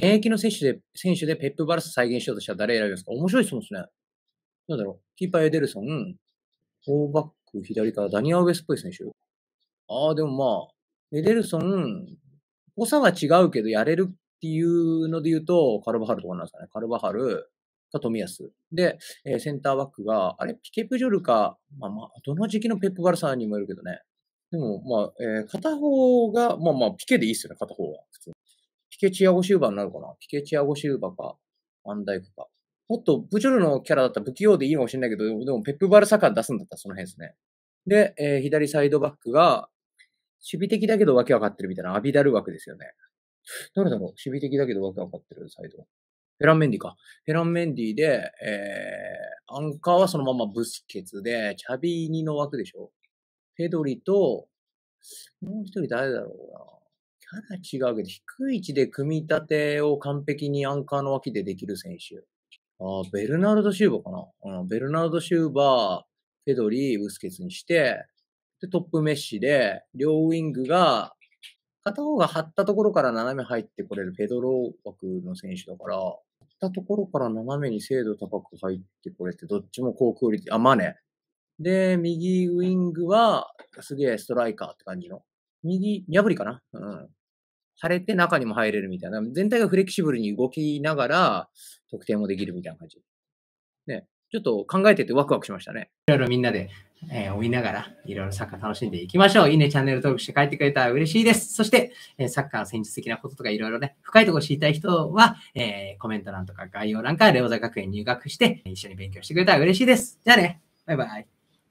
現役の選手で、選手でペップ・バルサ再現しようとしたら誰選びますか面白い質問ですね。なんだろう。キーパー・エデルソン、フォーバック左からダニア・ウェスっぽい選手。ああ、でもまあ、エデルソン、誤差は違うけど、やれるっていうので言うと、カルバハルとかなんですかね。カルバハルか富安。で、えー、センターバックが、あれ、ピケプジョルか、まあまあ、どの時期のペップ・バルサにもよるけどね。でも、まあ、えー、片方が、まあまあ、ピケでいいっすよね、片方は。普通ケチアゴシューバーになるかなピケチアゴシューバーか、アンダイクか。もっと、ブジョルのキャラだったら不器用でいいかもしれないけど、でもペップバルサカー出すんだったらその辺ですね。で、えー、左サイドバックが、守備的だけどわけわかってるみたいなアビダル枠ですよね。誰だろう守備的だけどわけわかってるサイド。フェランメンディか。フェランメンディで、えー、アンカーはそのままブスケツで、チャビーニの枠でしょペドリと、もう一人誰だろうな。キャラ違うけど、低い位置で組み立てを完璧にアンカーの脇でできる選手。ああ、ベルナルド・シューバーかな、うん、ベルナルド・シューバー、フェドリー、ブスケツにして、で、トップメッシで、両ウィングが、片方が張ったところから斜め入ってこれるペドロー枠の選手だから、張ったところから斜めに精度高く入ってこれて、どっちも高クオリティ、あ、マネ。で、右ウィングは、すげえストライカーって感じの。右、破りかなうん。されて中にも入れるみたいな、全体がフレキシブルに動きながら、特定もできるみたいな感じ。ね。ちょっと考えててワクワクしましたね。いろいろみんなで、えー、追いながら、いろいろサッカー楽しんでいきましょう。いいね、チャンネル登録して帰ってくれたら嬉しいです。そして、えー、サッカーの戦術的なこととかいろいろね、深いところ知りたい人は、えー、コメント欄とか概要欄からレオザ学園入学して、一緒に勉強してくれたら嬉しいです。じゃあね、バイバイ。